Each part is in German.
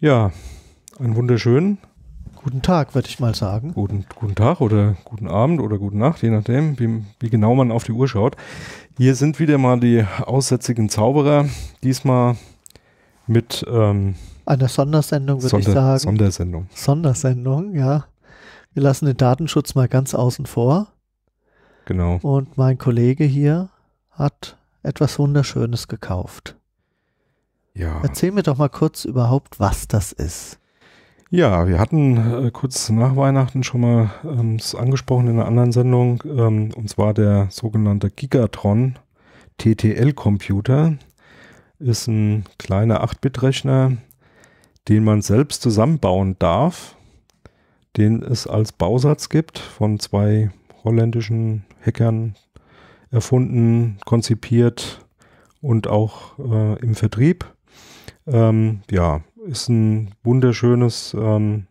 Ja, einen wunderschönen. Guten Tag, würde ich mal sagen. Guten, guten Tag oder guten Abend oder guten Nacht, je nachdem, wie, wie genau man auf die Uhr schaut. Hier sind wieder mal die aussätzigen Zauberer. Diesmal mit ähm, einer Sondersendung, würde Sonder ich sagen. Sondersendung. Sondersendung, ja. Wir lassen den Datenschutz mal ganz außen vor. Genau. Und mein Kollege hier hat etwas Wunderschönes gekauft. Ja. Erzähl mir doch mal kurz überhaupt, was das ist. Ja, wir hatten äh, kurz nach Weihnachten schon mal ähm, es angesprochen in einer anderen Sendung, ähm, und zwar der sogenannte Gigatron TTL-Computer. Ist ein kleiner 8-Bit-Rechner, den man selbst zusammenbauen darf, den es als Bausatz gibt, von zwei holländischen Hackern erfunden, konzipiert und auch äh, im Vertrieb. Ähm, ja, ist ein wunderschönes ähm,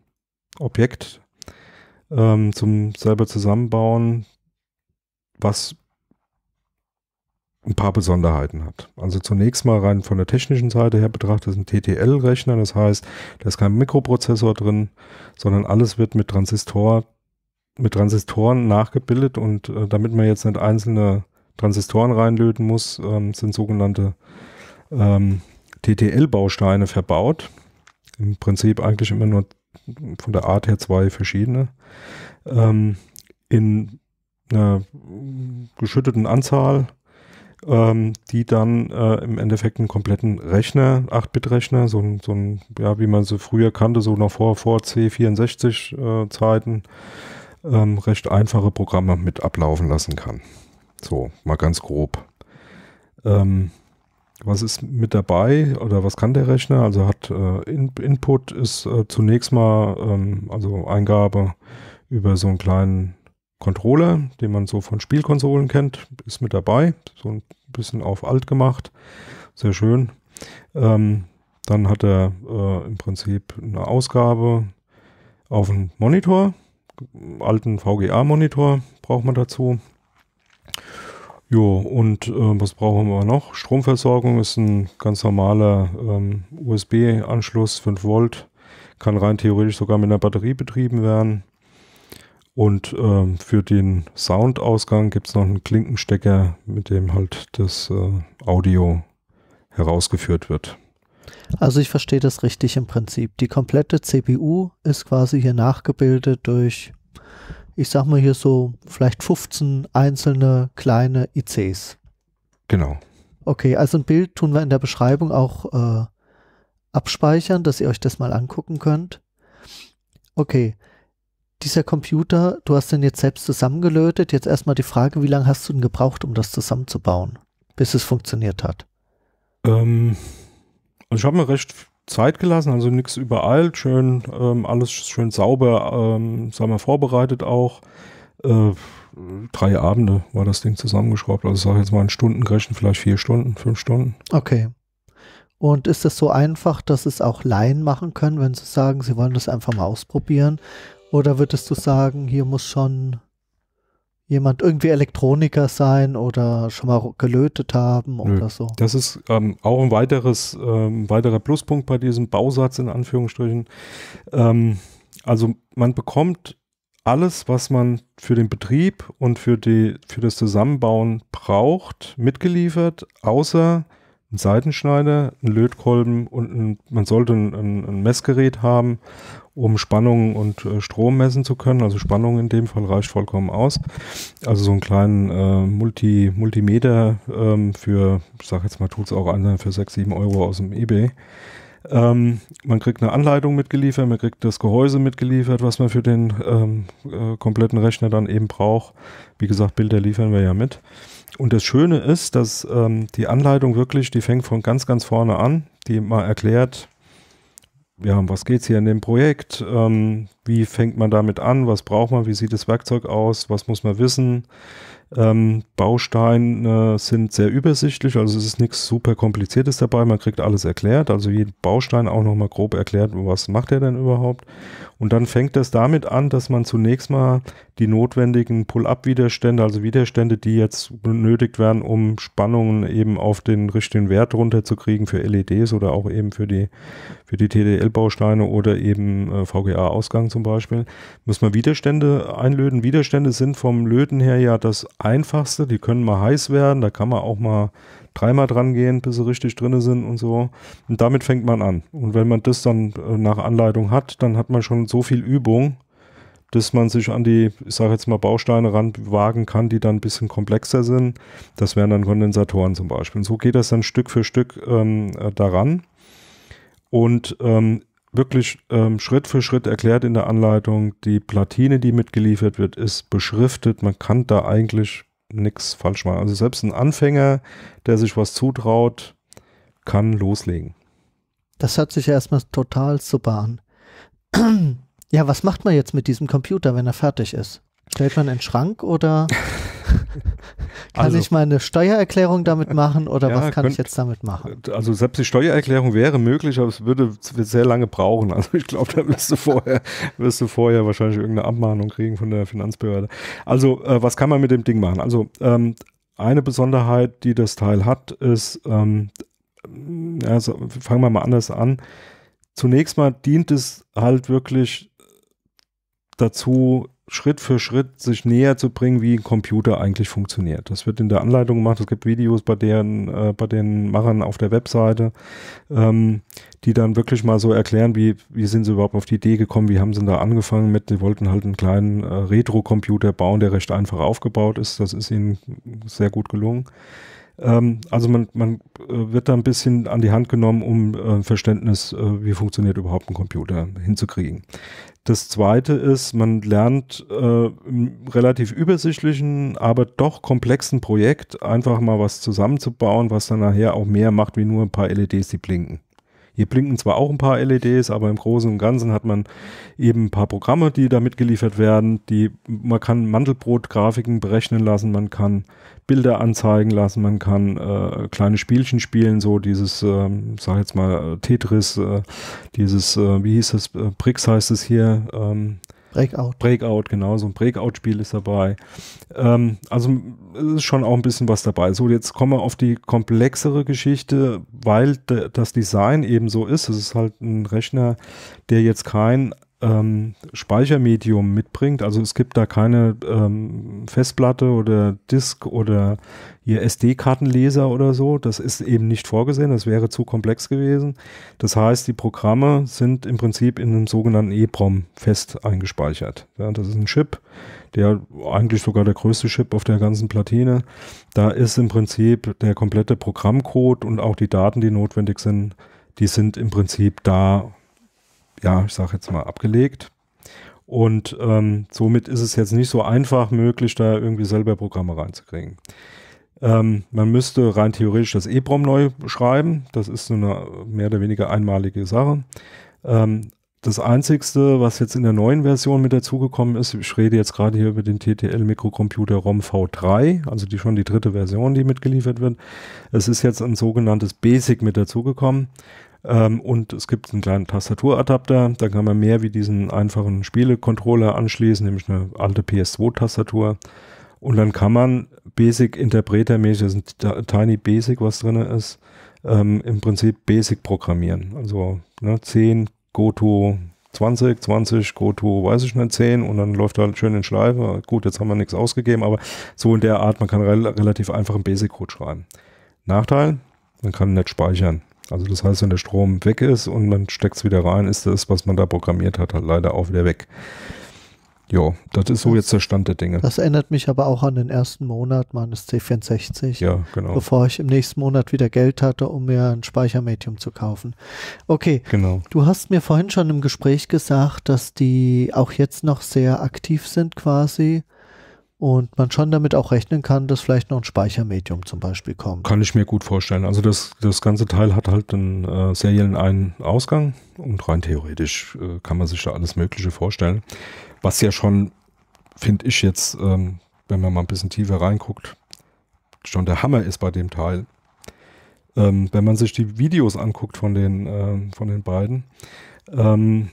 Objekt ähm, zum selber zusammenbauen, was ein paar Besonderheiten hat. Also zunächst mal rein von der technischen Seite her betrachtet ist ein TTL-Rechner, das heißt, da ist kein Mikroprozessor drin, sondern alles wird mit Transistor, mit Transistoren nachgebildet und äh, damit man jetzt nicht einzelne Transistoren reinlöten muss, ähm, sind sogenannte ähm, DTL-Bausteine verbaut. Im Prinzip eigentlich immer nur von der Art her zwei verschiedene. Ähm, in einer geschütteten Anzahl, ähm, die dann äh, im Endeffekt einen kompletten Rechner, 8-Bit-Rechner, so, ein, so ein, ja, wie man sie früher kannte, so noch vor, vor C64-Zeiten, äh, ähm, recht einfache Programme mit ablaufen lassen kann. So, mal ganz grob. Ähm, was ist mit dabei oder was kann der Rechner? Also hat äh, In Input ist äh, zunächst mal ähm, also Eingabe über so einen kleinen Controller, den man so von Spielkonsolen kennt, ist mit dabei. So ein bisschen auf alt gemacht. Sehr schön. Ähm, dann hat er äh, im Prinzip eine Ausgabe auf einen Monitor, alten VGA-Monitor braucht man dazu. Jo, und äh, was brauchen wir noch? Stromversorgung ist ein ganz normaler ähm, USB-Anschluss, 5 Volt, kann rein theoretisch sogar mit einer Batterie betrieben werden. Und ähm, für den Soundausgang gibt es noch einen Klinkenstecker, mit dem halt das äh, Audio herausgeführt wird. Also ich verstehe das richtig im Prinzip. Die komplette CPU ist quasi hier nachgebildet durch ich sag mal hier so vielleicht 15 einzelne kleine ICs. Genau. Okay, also ein Bild tun wir in der Beschreibung auch äh, abspeichern, dass ihr euch das mal angucken könnt. Okay, dieser Computer, du hast den jetzt selbst zusammengelötet. Jetzt erstmal die Frage, wie lange hast du denn gebraucht, um das zusammenzubauen, bis es funktioniert hat? Ähm, also ich habe mir recht Zeit gelassen, also nichts überall, schön, ähm, alles schön sauber, ähm, sagen wir, vorbereitet auch. Äh, drei Abende war das Ding zusammengeschraubt, also sage ich jetzt mal in Stunden gerechnet, vielleicht vier Stunden, fünf Stunden. Okay. Und ist das so einfach, dass es auch Laien machen können, wenn sie sagen, sie wollen das einfach mal ausprobieren? Oder würdest du sagen, hier muss schon jemand irgendwie Elektroniker sein oder schon mal gelötet haben Nö. oder so. Das ist ähm, auch ein weiteres, ähm, weiterer Pluspunkt bei diesem Bausatz in Anführungsstrichen. Ähm, also man bekommt alles, was man für den Betrieb und für, die, für das Zusammenbauen braucht, mitgeliefert, außer ein Seitenschneider, ein Lötkolben und ein, man sollte ein, ein, ein Messgerät haben um Spannung und äh, Strom messen zu können. Also Spannung in dem Fall reicht vollkommen aus. Also so einen kleinen äh, Multi, Multimeter ähm, für, ich sag jetzt mal, tut's auch einer für 6, 7 Euro aus dem eBay. Ähm, man kriegt eine Anleitung mitgeliefert, man kriegt das Gehäuse mitgeliefert, was man für den ähm, äh, kompletten Rechner dann eben braucht. Wie gesagt, Bilder liefern wir ja mit. Und das Schöne ist, dass ähm, die Anleitung wirklich, die fängt von ganz, ganz vorne an, die mal erklärt, ja, um was geht's hier in dem Projekt? Ähm, wie fängt man damit an? Was braucht man? Wie sieht das Werkzeug aus? Was muss man wissen? Ähm, Bausteine sind sehr übersichtlich, also es ist nichts super kompliziertes dabei, man kriegt alles erklärt, also jeden Baustein auch nochmal grob erklärt, was macht er denn überhaupt. Und dann fängt das damit an, dass man zunächst mal die notwendigen Pull-up-Widerstände, also Widerstände, die jetzt benötigt werden, um Spannungen eben auf den richtigen Wert runterzukriegen für LEDs oder auch eben für die, für die TDL-Bausteine oder eben äh, VGA-Ausgang zum Beispiel, muss man Widerstände einlöten. Widerstände sind vom Löten her ja das Einfachste. Die können mal heiß werden, da kann man auch mal dreimal dran gehen, bis sie richtig drin sind und so. Und damit fängt man an. Und wenn man das dann äh, nach Anleitung hat, dann hat man schon so viel Übung, dass man sich an die, ich sage jetzt mal, Bausteine ranwagen kann, die dann ein bisschen komplexer sind. Das wären dann Kondensatoren zum Beispiel. Und so geht das dann Stück für Stück ähm, äh, daran. Und ähm, wirklich ähm, Schritt für Schritt erklärt in der Anleitung. Die Platine, die mitgeliefert wird, ist beschriftet. Man kann da eigentlich nichts falsch machen. Also selbst ein Anfänger, der sich was zutraut, kann loslegen. Das hört sich ja erstmal total super an. ja, was macht man jetzt mit diesem Computer, wenn er fertig ist? Stellt man in den Schrank oder Kann also, ich meine Steuererklärung damit machen oder ja, was kann könnt, ich jetzt damit machen? Also selbst die Steuererklärung wäre möglich, aber es würde sehr lange brauchen. Also ich glaube, da wirst du vorher, wirst du vorher wahrscheinlich irgendeine Abmahnung kriegen von der Finanzbehörde. Also äh, was kann man mit dem Ding machen? Also ähm, eine Besonderheit, die das Teil hat, ist, ähm, also fangen wir mal anders an. Zunächst mal dient es halt wirklich dazu, Schritt für Schritt sich näher zu bringen, wie ein Computer eigentlich funktioniert. Das wird in der Anleitung gemacht. Es gibt Videos bei deren, äh, bei den Machern auf der Webseite, ähm, die dann wirklich mal so erklären, wie, wie sind sie überhaupt auf die Idee gekommen, wie haben sie da angefangen mit, die wollten halt einen kleinen äh, Retro-Computer bauen, der recht einfach aufgebaut ist. Das ist ihnen sehr gut gelungen. Ähm, also man, man äh, wird da ein bisschen an die Hand genommen, um äh, Verständnis, äh, wie funktioniert überhaupt ein Computer, hinzukriegen. Das zweite ist, man lernt äh, relativ übersichtlichen, aber doch komplexen Projekt einfach mal was zusammenzubauen, was dann nachher auch mehr macht, wie nur ein paar LEDs, die blinken. Hier blinken zwar auch ein paar LEDs, aber im Großen und Ganzen hat man eben ein paar Programme, die da mitgeliefert werden. Die, man kann Mandelbrot-Grafiken berechnen lassen, man kann Bilder anzeigen lassen, man kann äh, kleine Spielchen spielen, so dieses, äh, sag jetzt mal, äh, Tetris, äh, dieses, äh, wie hieß das, äh, Bricks heißt es hier, ähm, Breakout. Breakout, genau, so ein Breakout-Spiel ist dabei. Ähm, also ist schon auch ein bisschen was dabei. So, jetzt kommen wir auf die komplexere Geschichte, weil das Design eben so ist. Es ist halt ein Rechner, der jetzt kein ähm, Speichermedium mitbringt. Also es gibt da keine ähm, Festplatte oder Disk oder ihr SD-Kartenleser oder so. Das ist eben nicht vorgesehen. Das wäre zu komplex gewesen. Das heißt, die Programme sind im Prinzip in einem sogenannten EEPROM fest eingespeichert. Ja, das ist ein Chip, der eigentlich sogar der größte Chip auf der ganzen Platine. Da ist im Prinzip der komplette Programmcode und auch die Daten, die notwendig sind, die sind im Prinzip da ja, ich sage jetzt mal, abgelegt. Und ähm, somit ist es jetzt nicht so einfach möglich, da irgendwie selber Programme reinzukriegen. Ähm, man müsste rein theoretisch das EEPROM neu schreiben. Das ist so eine mehr oder weniger einmalige Sache. Ähm, das Einzige, was jetzt in der neuen Version mit dazugekommen ist, ich rede jetzt gerade hier über den TTL Mikrocomputer ROM V3, also die schon die dritte Version, die mitgeliefert wird. Es ist jetzt ein sogenanntes BASIC mit dazugekommen. Ähm, und es gibt einen kleinen Tastaturadapter, da kann man mehr wie diesen einfachen Spielecontroller anschließen, nämlich eine alte PS2-Tastatur. Und dann kann man Basic Interpreter-mäßig, das ist ein Tiny Basic, was drin ist, ähm, im Prinzip Basic programmieren. Also ne, 10, Goto 20, 20, Goto, weiß ich nicht, 10 und dann läuft er halt schön in Schleife. Gut, jetzt haben wir nichts ausgegeben, aber so in der Art, man kann re relativ einfach einen Basic-Code schreiben. Nachteil, man kann nicht speichern. Also das heißt, wenn der Strom weg ist und man steckt es wieder rein, ist das, was man da programmiert hat, halt leider auch wieder weg. Ja, das ist so jetzt der Stand der Dinge. Das erinnert mich aber auch an den ersten Monat meines C64. Ja, genau. Bevor ich im nächsten Monat wieder Geld hatte, um mir ein Speichermedium zu kaufen. Okay. Genau. Du hast mir vorhin schon im Gespräch gesagt, dass die auch jetzt noch sehr aktiv sind quasi und man schon damit auch rechnen kann, dass vielleicht noch ein Speichermedium zum Beispiel kommt. Kann ich mir gut vorstellen. Also das, das ganze Teil hat halt einen äh, seriellen einen Ausgang und rein theoretisch äh, kann man sich da alles Mögliche vorstellen. Was ja schon, finde ich jetzt, ähm, wenn man mal ein bisschen tiefer reinguckt, schon der Hammer ist bei dem Teil. Ähm, wenn man sich die Videos anguckt von den, äh, von den beiden, ähm,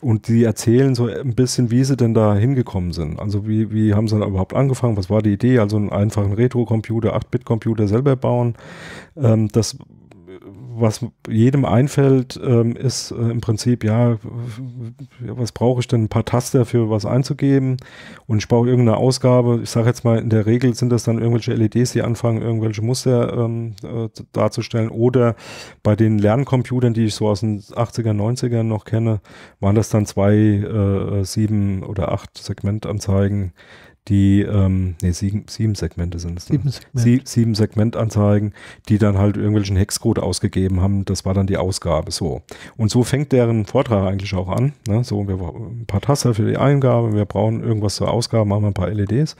und die erzählen so ein bisschen, wie sie denn da hingekommen sind. Also wie, wie haben sie dann überhaupt angefangen? Was war die Idee? Also einen einfachen Retro-Computer, 8-Bit-Computer selber bauen. Ähm, das was jedem einfällt, ähm, ist äh, im Prinzip, ja, was brauche ich denn, ein paar Taster für was einzugeben und ich brauche irgendeine Ausgabe. Ich sage jetzt mal, in der Regel sind das dann irgendwelche LEDs, die anfangen, irgendwelche Muster ähm, äh, darzustellen oder bei den Lerncomputern, die ich so aus den 80er, 90ern noch kenne, waren das dann zwei, äh, sieben oder acht Segmentanzeigen, die, ähm, nee, sieben, sieben Segmente sind es. Sieben, Segment. Sie, sieben Segmentanzeigen, die dann halt irgendwelchen Hexcode ausgegeben haben. Das war dann die Ausgabe so. Und so fängt deren Vortrag eigentlich auch an. Ne? So, wir brauchen ein paar Taster für die Eingabe, wir brauchen irgendwas zur Ausgabe, machen wir ein paar LEDs.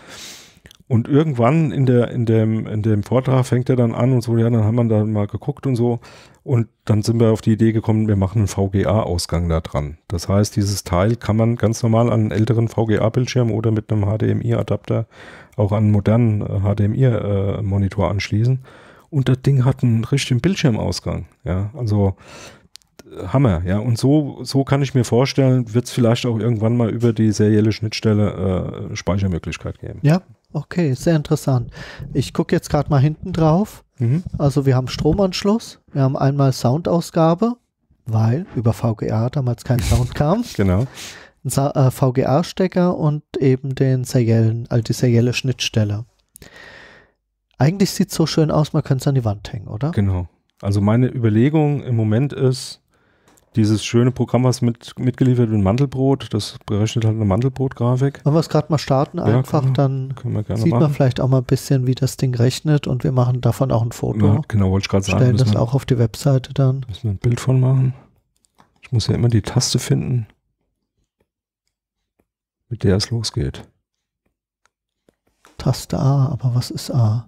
Und irgendwann in, der, in, dem, in dem Vortrag fängt er dann an und so, ja, dann haben wir dann mal geguckt und so. Und dann sind wir auf die Idee gekommen, wir machen einen VGA-Ausgang da dran. Das heißt, dieses Teil kann man ganz normal an einen älteren VGA-Bildschirm oder mit einem HDMI-Adapter auch an einen modernen HDMI-Monitor äh, äh, anschließen. Und das Ding hat einen richtigen Bildschirmausgang. Ja, also äh, Hammer, ja. Und so, so kann ich mir vorstellen, wird es vielleicht auch irgendwann mal über die serielle Schnittstelle äh, Speichermöglichkeit geben. Ja, Okay, sehr interessant. Ich gucke jetzt gerade mal hinten drauf. Mhm. Also wir haben Stromanschluss, wir haben einmal Soundausgabe, weil über VGA damals kein Sound kam. genau. Äh, VGA-Stecker und eben den seriellen, also die serielle Schnittstelle. Eigentlich sieht es so schön aus, man könnte es an die Wand hängen, oder? Genau. Also meine Überlegung im Moment ist, dieses schöne Programm, was mit, mitgeliefert wird, Mandelbrot, das berechnet halt eine Mandelbrot-Grafik. Wollen wir es gerade mal starten? Einfach, können, dann können sieht machen. man vielleicht auch mal ein bisschen, wie das Ding rechnet und wir machen davon auch ein Foto. Ja, genau, wollte ich gerade sagen. Stellen das wir, auch auf die Webseite dann. Müssen wir ein Bild von machen. Ich muss ja immer die Taste finden, mit der es losgeht. Taste A, aber was ist A?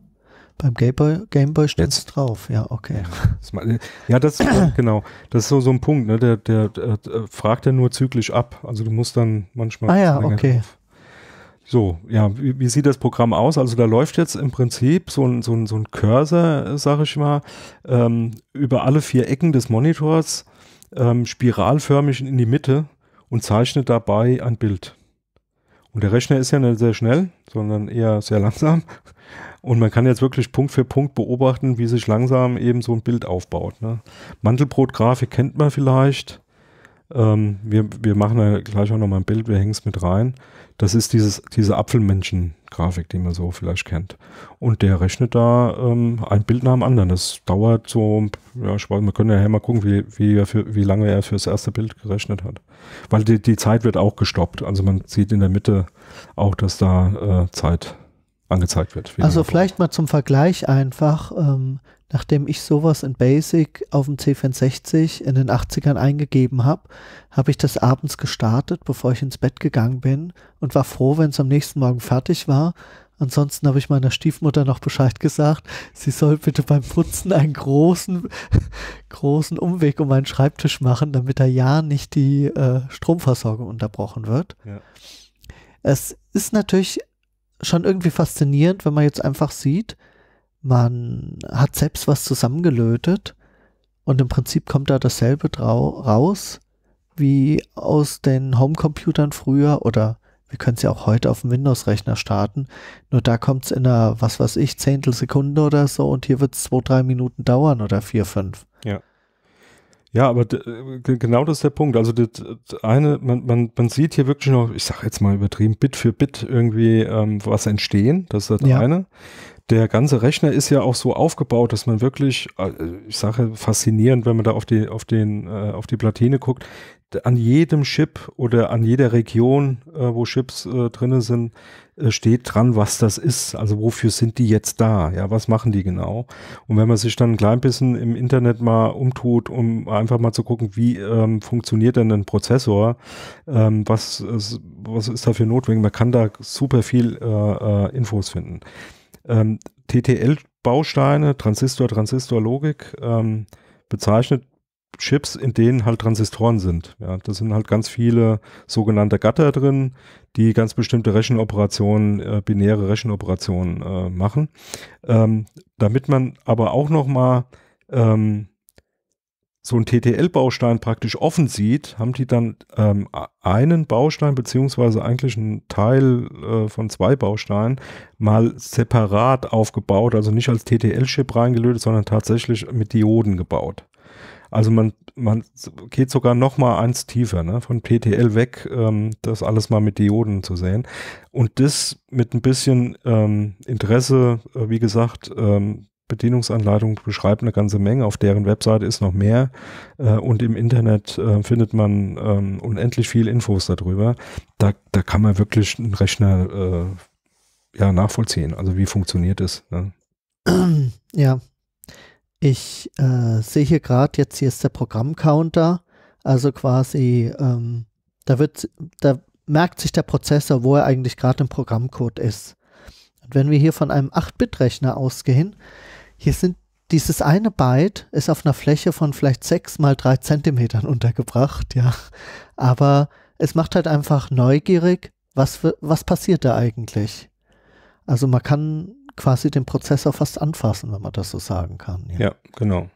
Beim Gameboy, Gameboy stand es drauf, ja, okay. Ja, das genau. Das ist so, so ein Punkt, ne? Der, der, der, fragt ja nur zyklisch ab. Also du musst dann manchmal. Ah ja, okay. Drauf. So, ja, wie, wie, sieht das Programm aus? Also da läuft jetzt im Prinzip so ein, so ein, so ein Cursor, sag ich mal, ähm, über alle vier Ecken des Monitors ähm, spiralförmig in die Mitte und zeichnet dabei ein Bild. Und der Rechner ist ja nicht sehr schnell, sondern eher sehr langsam. Und man kann jetzt wirklich Punkt für Punkt beobachten, wie sich langsam eben so ein Bild aufbaut. Ne? Mandelbrot-Grafik kennt man vielleicht. Ähm, wir, wir machen ja gleich auch nochmal ein Bild, wir hängen es mit rein. Das ist dieses, diese Apfelmenschen-Grafik, die man so vielleicht kennt. Und der rechnet da ähm, ein Bild nach dem anderen. Das dauert so, ja, ich weiß, wir können ja mal gucken, wie, wie, für, wie lange er für das erste Bild gerechnet hat. Weil die, die Zeit wird auch gestoppt. Also man sieht in der Mitte auch, dass da äh, Zeit angezeigt wird. Also vielleicht mal zum Vergleich einfach, ähm, nachdem ich sowas in Basic auf dem C64 in den 80ern eingegeben habe, habe ich das abends gestartet, bevor ich ins Bett gegangen bin und war froh, wenn es am nächsten Morgen fertig war. Ansonsten habe ich meiner Stiefmutter noch Bescheid gesagt, sie soll bitte beim Putzen einen großen, großen Umweg um meinen Schreibtisch machen, damit da ja nicht die äh, Stromversorgung unterbrochen wird. Ja. Es ist natürlich schon irgendwie faszinierend, wenn man jetzt einfach sieht, man hat selbst was zusammengelötet und im Prinzip kommt da dasselbe raus wie aus den Homecomputern früher oder wir können es ja auch heute auf dem Windows-Rechner starten. Nur da kommt es in einer, was weiß ich, Zehntelsekunde oder so und hier wird es zwei, drei Minuten dauern oder vier, fünf. Ja. Ja, aber äh, genau das ist der Punkt. Also das, das eine, man, man, man sieht hier wirklich noch, ich sage jetzt mal übertrieben, Bit für Bit irgendwie ähm, was entstehen. Das ist das ja. eine. Der ganze Rechner ist ja auch so aufgebaut, dass man wirklich, äh, ich sage faszinierend, wenn man da auf die, auf den, äh, auf die Platine guckt, an jedem Chip oder an jeder Region, äh, wo Chips äh, drin sind, äh, steht dran, was das ist. Also wofür sind die jetzt da? Ja, was machen die genau? Und wenn man sich dann ein klein bisschen im Internet mal umtut, um einfach mal zu gucken, wie ähm, funktioniert denn ein Prozessor, ähm, was, ist, was ist dafür notwendig, man kann da super viel äh, äh Infos finden. Ähm, TTL-Bausteine, Transistor, Transistor-Logik, ähm, bezeichnet Chips, in denen halt Transistoren sind. Ja, da sind halt ganz viele sogenannte Gatter drin, die ganz bestimmte Rechenoperationen, äh, binäre Rechenoperationen äh, machen. Ähm, damit man aber auch noch mal ähm, so einen TTL-Baustein praktisch offen sieht, haben die dann ähm, einen Baustein beziehungsweise eigentlich einen Teil äh, von zwei Bausteinen mal separat aufgebaut, also nicht als TTL-Chip reingelötet, sondern tatsächlich mit Dioden gebaut. Also man, man geht sogar noch mal eins tiefer, ne? von PTL weg, ähm, das alles mal mit Dioden zu sehen. Und das mit ein bisschen ähm, Interesse, äh, wie gesagt, ähm, Bedienungsanleitung beschreibt eine ganze Menge. Auf deren Webseite ist noch mehr äh, und im Internet äh, findet man ähm, unendlich viel Infos darüber. Da, da kann man wirklich einen Rechner äh, ja, nachvollziehen. Also wie funktioniert es? Ne? Ja, ich äh, sehe hier gerade, jetzt hier ist der Programmcounter, also quasi, ähm, da wird, da merkt sich der Prozessor, wo er eigentlich gerade im Programmcode ist. Und wenn wir hier von einem 8-Bit-Rechner ausgehen, hier sind dieses eine Byte ist auf einer Fläche von vielleicht 6 mal 3 Zentimetern untergebracht, ja. Aber es macht halt einfach neugierig, was, was passiert da eigentlich. Also man kann quasi den Prozessor fast anfassen, wenn man das so sagen kann. Ja, ja genau.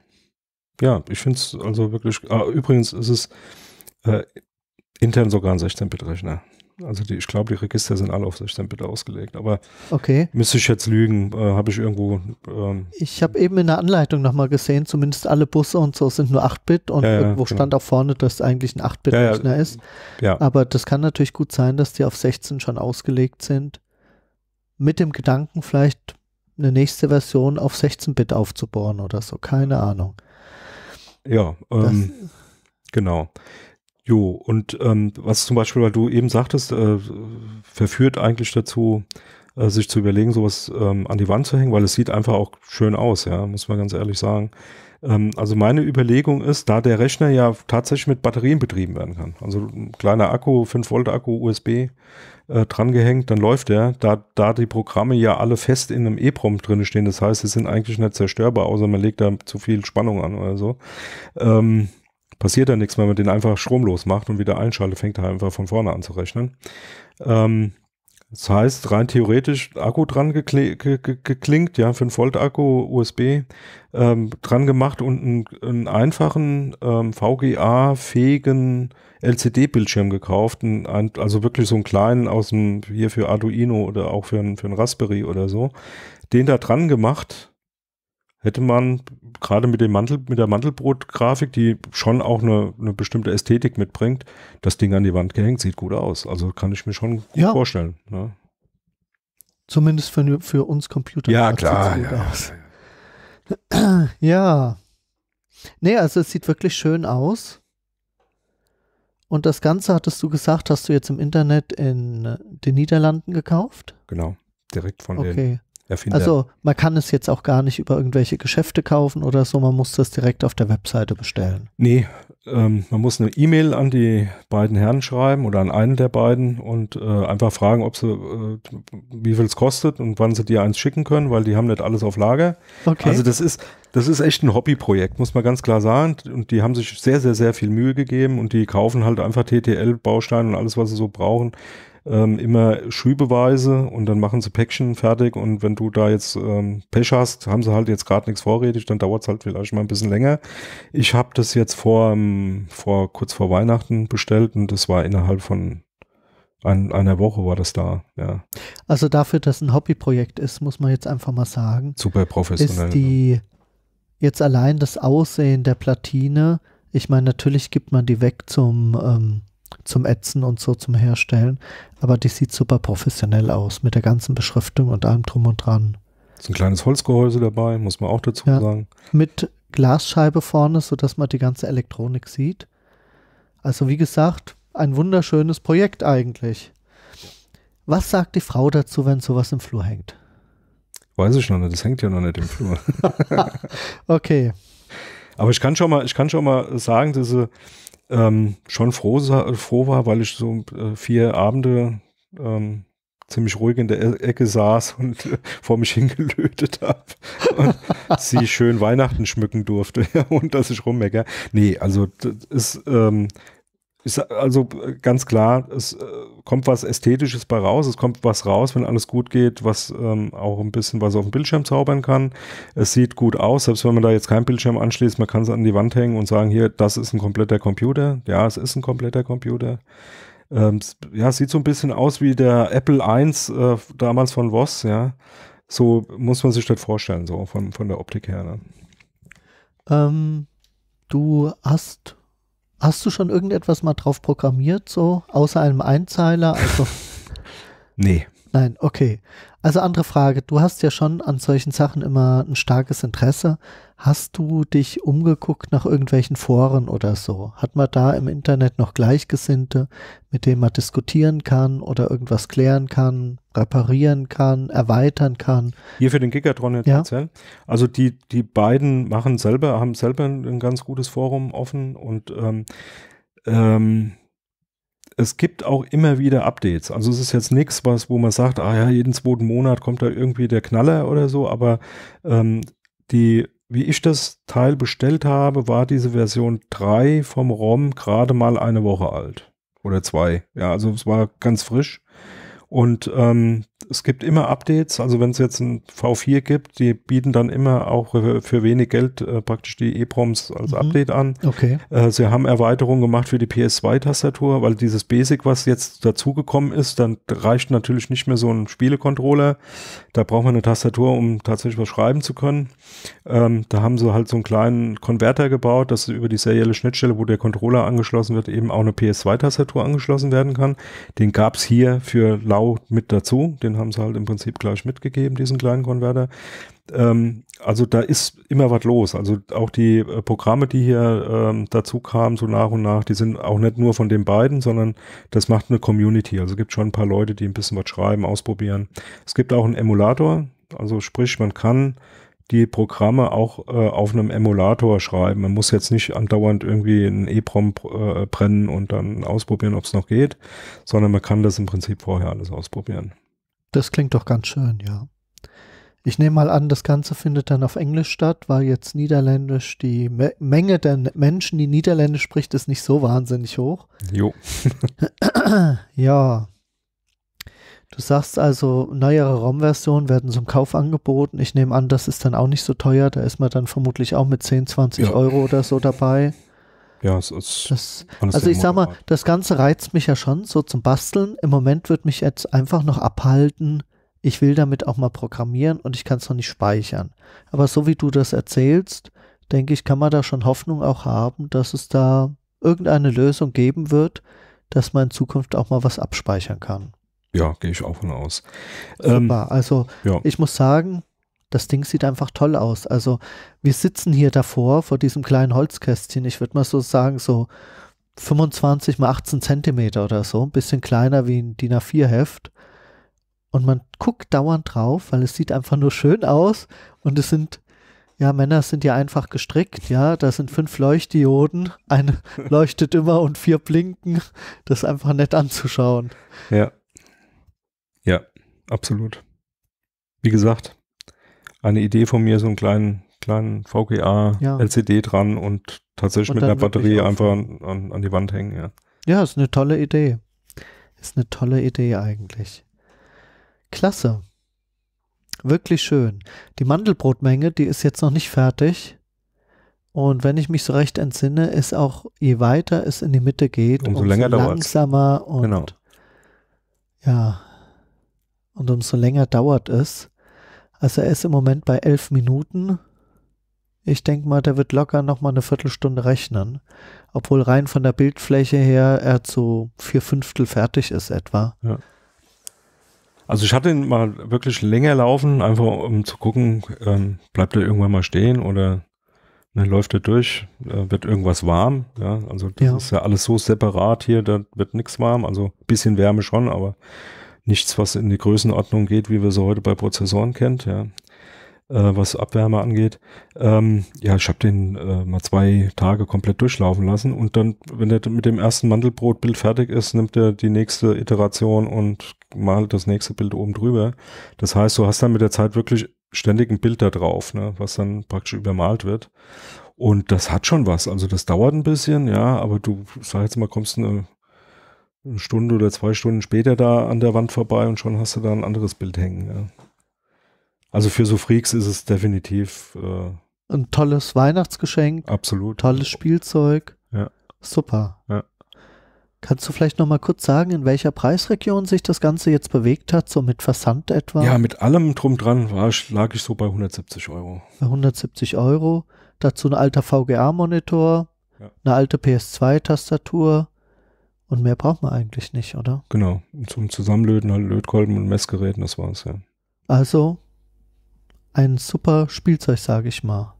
Ja, ich finde es also wirklich, äh, übrigens ist es äh, intern sogar ein 16-Bit-Rechner. Also die, ich glaube, die Register sind alle auf 16-Bit ausgelegt, aber okay. müsste ich jetzt lügen, äh, habe ich irgendwo... Ähm, ich habe eben in der Anleitung nochmal gesehen, zumindest alle Busse und so sind nur 8-Bit und ja, ja, irgendwo genau. stand auch vorne, dass es eigentlich ein 8-Bit-Rechner ja, ist. Aber das kann natürlich gut sein, dass die auf 16 schon ausgelegt sind mit dem Gedanken, vielleicht eine nächste Version auf 16-Bit aufzubohren oder so. Keine Ahnung. Ja, ähm, genau. Jo, und ähm, was zum Beispiel, weil du eben sagtest, äh, verführt eigentlich dazu, äh, sich zu überlegen, sowas ähm, an die Wand zu hängen, weil es sieht einfach auch schön aus, ja, muss man ganz ehrlich sagen. Ähm, also meine Überlegung ist, da der Rechner ja tatsächlich mit Batterien betrieben werden kann, also ein kleiner Akku, 5 Volt Akku, USB äh, drangehängt, dann läuft der. Da, da die Programme ja alle fest in einem EEPROM drin stehen, das heißt, sie sind eigentlich nicht zerstörbar, außer man legt da zu viel Spannung an oder so. Ähm, passiert da nichts, wenn man den einfach stromlos macht und wieder einschaltet, fängt er einfach von vorne an zu rechnen. Ähm, das heißt, rein theoretisch Akku dran gekli geklinkt, ja, 5 Volt Akku, USB, ähm, dran gemacht und einen, einen einfachen ähm, VGA-fähigen LCD-Bildschirm gekauft. Ein, also wirklich so einen kleinen aus dem, hier für Arduino oder auch für einen, für einen Raspberry oder so. Den da dran gemacht hätte man gerade mit dem Mantel, mit der Mantelbrot-Grafik, die schon auch eine, eine, bestimmte Ästhetik mitbringt, das Ding an die Wand gehängt, sieht gut aus. Also kann ich mir schon gut ja. vorstellen. Ne? Zumindest für, für uns Computer. Ja, klar. Ja, ja, ja. Nee, also es sieht wirklich schön aus. Und das Ganze, hattest du gesagt, hast du jetzt im Internet in äh, den Niederlanden gekauft? Genau, direkt von okay. den Erfinder. Also man kann es jetzt auch gar nicht über irgendwelche Geschäfte kaufen oder so, man muss das direkt auf der Webseite bestellen. Nee, ähm, man muss eine E-Mail an die beiden Herren schreiben oder an einen der beiden und äh, einfach fragen, ob sie, äh, wie viel es kostet und wann sie dir eins schicken können, weil die haben nicht alles auf Lager. Okay. Also das ist, das ist echt ein Hobbyprojekt, muss man ganz klar sagen. Und die haben sich sehr, sehr, sehr viel Mühe gegeben und die kaufen halt einfach TTL-Bausteine und alles, was sie so brauchen ähm, immer Schübeweise und dann machen sie Päckchen fertig und wenn du da jetzt ähm, Pech hast, haben sie halt jetzt gerade nichts vorrätig, dann dauert es halt vielleicht mal ein bisschen länger. Ich habe das jetzt vor, ähm, vor kurz vor Weihnachten bestellt und das war innerhalb von ein, einer Woche war das da, ja. Also dafür, dass ein Hobbyprojekt ist, muss man jetzt einfach mal sagen. Super professionell. Ist die jetzt allein das Aussehen der Platine, ich meine, natürlich gibt man die weg zum ähm, zum Ätzen und so zum Herstellen. Aber die sieht super professionell aus mit der ganzen Beschriftung und allem drum und dran. Ist ein kleines Holzgehäuse dabei, muss man auch dazu ja, sagen. Mit Glasscheibe vorne, sodass man die ganze Elektronik sieht. Also wie gesagt, ein wunderschönes Projekt eigentlich. Was sagt die Frau dazu, wenn sowas im Flur hängt? Weiß ich noch nicht, das hängt ja noch nicht im Flur. okay. Aber ich kann schon mal, ich kann schon mal sagen, diese ähm, schon froh, froh war, weil ich so äh, vier Abende ähm, ziemlich ruhig in der e-, Ecke saß und äh, vor mich hingelötet habe und sie schön Weihnachten schmücken durfte und dass ich rummecker. Nee, also das ist ähm, Sag, also äh, ganz klar, es äh, kommt was Ästhetisches bei raus, es kommt was raus, wenn alles gut geht, was ähm, auch ein bisschen was auf dem Bildschirm zaubern kann. Es sieht gut aus, selbst wenn man da jetzt keinen Bildschirm anschließt, man kann es an die Wand hängen und sagen, hier, das ist ein kompletter Computer. Ja, es ist ein kompletter Computer. Ähm, ja, sieht so ein bisschen aus wie der Apple I äh, damals von Voss, ja. So muss man sich das vorstellen, so von, von der Optik her. Ne? Ähm, du hast Hast du schon irgendetwas mal drauf programmiert, so außer einem Einzeiler? Also, nee. Nein, okay. Also andere Frage, du hast ja schon an solchen Sachen immer ein starkes Interesse. Hast du dich umgeguckt nach irgendwelchen Foren oder so? Hat man da im Internet noch Gleichgesinnte, mit denen man diskutieren kann oder irgendwas klären kann, reparieren kann, erweitern kann? Hier für den Gigatron jetzt ja? Erzählen. Also die, die beiden machen selber, haben selber ein ganz gutes Forum offen und ähm, ähm, es gibt auch immer wieder Updates. Also es ist jetzt nichts, was, wo man sagt, ah ja, jeden zweiten Monat kommt da irgendwie der Knaller oder so, aber ähm, die, wie ich das Teil bestellt habe, war diese Version 3 vom ROM gerade mal eine Woche alt. Oder zwei. Ja, also es war ganz frisch. Und ähm, es gibt immer Updates. Also wenn es jetzt ein V4 gibt, die bieten dann immer auch für wenig Geld äh, praktisch die EPROMs als mhm. Update an. Okay. Äh, sie haben Erweiterungen gemacht für die PS2-Tastatur, weil dieses Basic, was jetzt dazugekommen ist, dann reicht natürlich nicht mehr so ein Spielecontroller. Da braucht man eine Tastatur, um tatsächlich was schreiben zu können. Ähm, da haben sie halt so einen kleinen Konverter gebaut, dass über die serielle Schnittstelle, wo der Controller angeschlossen wird, eben auch eine PS2-Tastatur angeschlossen werden kann. Den gab es hier für lau mit dazu. Den den haben sie halt im Prinzip gleich mitgegeben, diesen kleinen Konverter. Ähm, also da ist immer was los. Also auch die äh, Programme, die hier ähm, dazu kamen, so nach und nach, die sind auch nicht nur von den beiden, sondern das macht eine Community. Also gibt schon ein paar Leute, die ein bisschen was schreiben, ausprobieren. Es gibt auch einen Emulator. Also sprich, man kann die Programme auch äh, auf einem Emulator schreiben. Man muss jetzt nicht andauernd irgendwie einen EEPROM äh, brennen und dann ausprobieren, ob es noch geht, sondern man kann das im Prinzip vorher alles ausprobieren. Das klingt doch ganz schön, ja. Ich nehme mal an, das Ganze findet dann auf Englisch statt, weil jetzt Niederländisch, die Me Menge der Menschen, die Niederländisch spricht, ist nicht so wahnsinnig hoch. Jo. ja. Du sagst also, neuere ROM-Versionen werden zum Kauf angeboten. Ich nehme an, das ist dann auch nicht so teuer. Da ist man dann vermutlich auch mit 10, 20 ja. Euro oder so dabei. Ja, es ist. Das, also ich sag mal, das Ganze reizt mich ja schon so zum Basteln. Im Moment wird mich jetzt einfach noch abhalten, ich will damit auch mal programmieren und ich kann es noch nicht speichern. Aber so wie du das erzählst, denke ich, kann man da schon Hoffnung auch haben, dass es da irgendeine Lösung geben wird, dass man in Zukunft auch mal was abspeichern kann. Ja, gehe ich auch von aus. Super. Ähm, also ja. ich muss sagen, das Ding sieht einfach toll aus. Also wir sitzen hier davor vor diesem kleinen Holzkästchen. Ich würde mal so sagen, so 25 mal 18 Zentimeter oder so. Ein bisschen kleiner wie ein DIN A4 Heft. Und man guckt dauernd drauf, weil es sieht einfach nur schön aus. Und es sind ja, Männer sind ja einfach gestrickt, ja. Da sind fünf Leuchtdioden, eine leuchtet immer und vier blinken. Das ist einfach nett anzuschauen. Ja. Ja, absolut. Wie gesagt, eine Idee von mir, so einen kleinen, kleinen VGA-LCD ja. dran und tatsächlich und mit einer Batterie einfach an, an, die Wand hängen. Ja. ja, ist eine tolle Idee. Ist eine tolle Idee eigentlich. Klasse. Wirklich schön. Die Mandelbrotmenge, die ist jetzt noch nicht fertig. Und wenn ich mich so recht entsinne, ist auch, je weiter es in die Mitte geht, umso, umso langsamer dauert's. und genau. ja. Und umso länger dauert es. Also er ist im Moment bei elf Minuten. Ich denke mal, der wird locker nochmal eine Viertelstunde rechnen. Obwohl rein von der Bildfläche her er zu vier Fünftel fertig ist etwa. Ja. Also ich hatte ihn mal wirklich länger laufen, einfach um zu gucken, ähm, bleibt er irgendwann mal stehen oder ne, läuft er durch, äh, wird irgendwas warm. Ja? Also das ja. ist ja alles so separat hier, da wird nichts warm. Also ein bisschen Wärme schon, aber nichts, was in die Größenordnung geht, wie wir sie heute bei Prozessoren kennt, ja. Äh, was Abwärme angeht. Ähm, ja, ich habe den äh, mal zwei Tage komplett durchlaufen lassen und dann, wenn er mit dem ersten Mandelbrotbild fertig ist, nimmt er die nächste Iteration und malt das nächste Bild oben drüber. Das heißt, du hast dann mit der Zeit wirklich ständig ein Bild da drauf, ne, was dann praktisch übermalt wird. Und das hat schon was. Also das dauert ein bisschen, ja, aber du, sag jetzt mal, kommst eine eine Stunde oder zwei Stunden später da an der Wand vorbei und schon hast du da ein anderes Bild hängen. Ja. Also für so Freaks ist es definitiv äh, ein tolles Weihnachtsgeschenk. Absolut. Tolles Spielzeug. Ja. Super. Ja. Kannst du vielleicht noch mal kurz sagen, in welcher Preisregion sich das Ganze jetzt bewegt hat, so mit Versand etwa? Ja, mit allem drum dran war ich, lag ich so bei 170 Euro. Bei 170 Euro, dazu ein alter VGA-Monitor, ja. eine alte PS2-Tastatur, und mehr braucht man eigentlich nicht, oder? Genau. Zum Zusammenlöten halt Lötkolben und Messgeräten, das war's, ja. Also ein super Spielzeug, sage ich mal.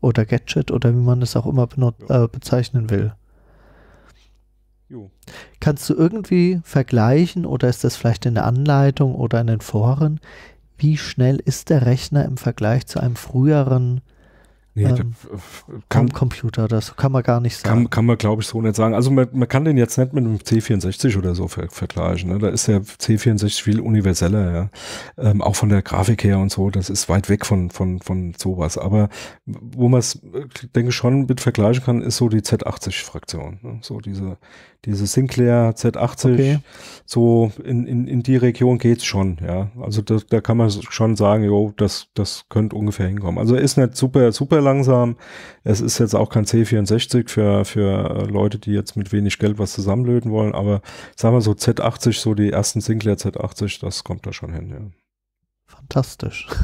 Oder Gadget oder wie man es auch immer äh, bezeichnen will. Jo. Kannst du irgendwie vergleichen oder ist das vielleicht in der Anleitung oder in den Foren, wie schnell ist der Rechner im Vergleich zu einem früheren Nee, ähm, kann, am Computer, das kann man gar nicht sagen. Kann, kann man, glaube ich, so nicht sagen. Also man, man, kann den jetzt nicht mit einem C64 oder so ver vergleichen. Ne? Da ist der C64 viel universeller, ja. Ähm, auch von der Grafik her und so, das ist weit weg von, von, von sowas. Aber wo man es, äh, denke ich, schon mit vergleichen kann, ist so die Z80-Fraktion. Ne? So diese, diese Sinclair Z80, okay. so in, in, in die Region geht es schon, ja. Also da, da kann man schon sagen, jo, das, das könnte ungefähr hinkommen. Also ist nicht super, super langsam. Es ist jetzt auch kein C64 für, für Leute, die jetzt mit wenig Geld was zusammenlöten wollen, aber sagen wir so Z80, so die ersten Sinclair Z80, das kommt da schon hin, ja. Fantastisch.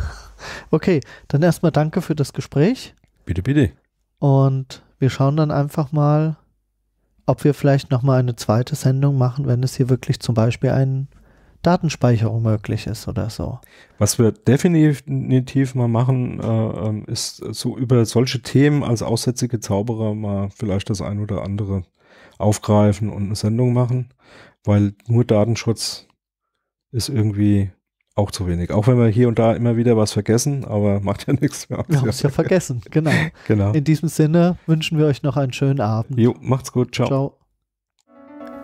Okay, dann erstmal danke für das Gespräch. Bitte, bitte. Und wir schauen dann einfach mal, ob wir vielleicht nochmal eine zweite Sendung machen, wenn es hier wirklich zum Beispiel eine Datenspeicherung möglich ist oder so. Was wir definitiv mal machen, äh, ähm, ist äh, so über solche Themen als aussätzige Zauberer mal vielleicht das ein oder andere aufgreifen und eine Sendung machen, weil nur Datenschutz ist irgendwie auch zu wenig. Auch wenn wir hier und da immer wieder was vergessen, aber macht ja nichts. Wir haben es ja vergessen, genau. genau. In diesem Sinne wünschen wir euch noch einen schönen Abend. Jo, macht's gut. Ciao. Ciao.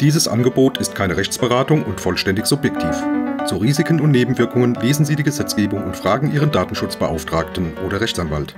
Dieses Angebot ist keine Rechtsberatung und vollständig subjektiv. Zu Risiken und Nebenwirkungen lesen Sie die Gesetzgebung und fragen Ihren Datenschutzbeauftragten oder Rechtsanwalt.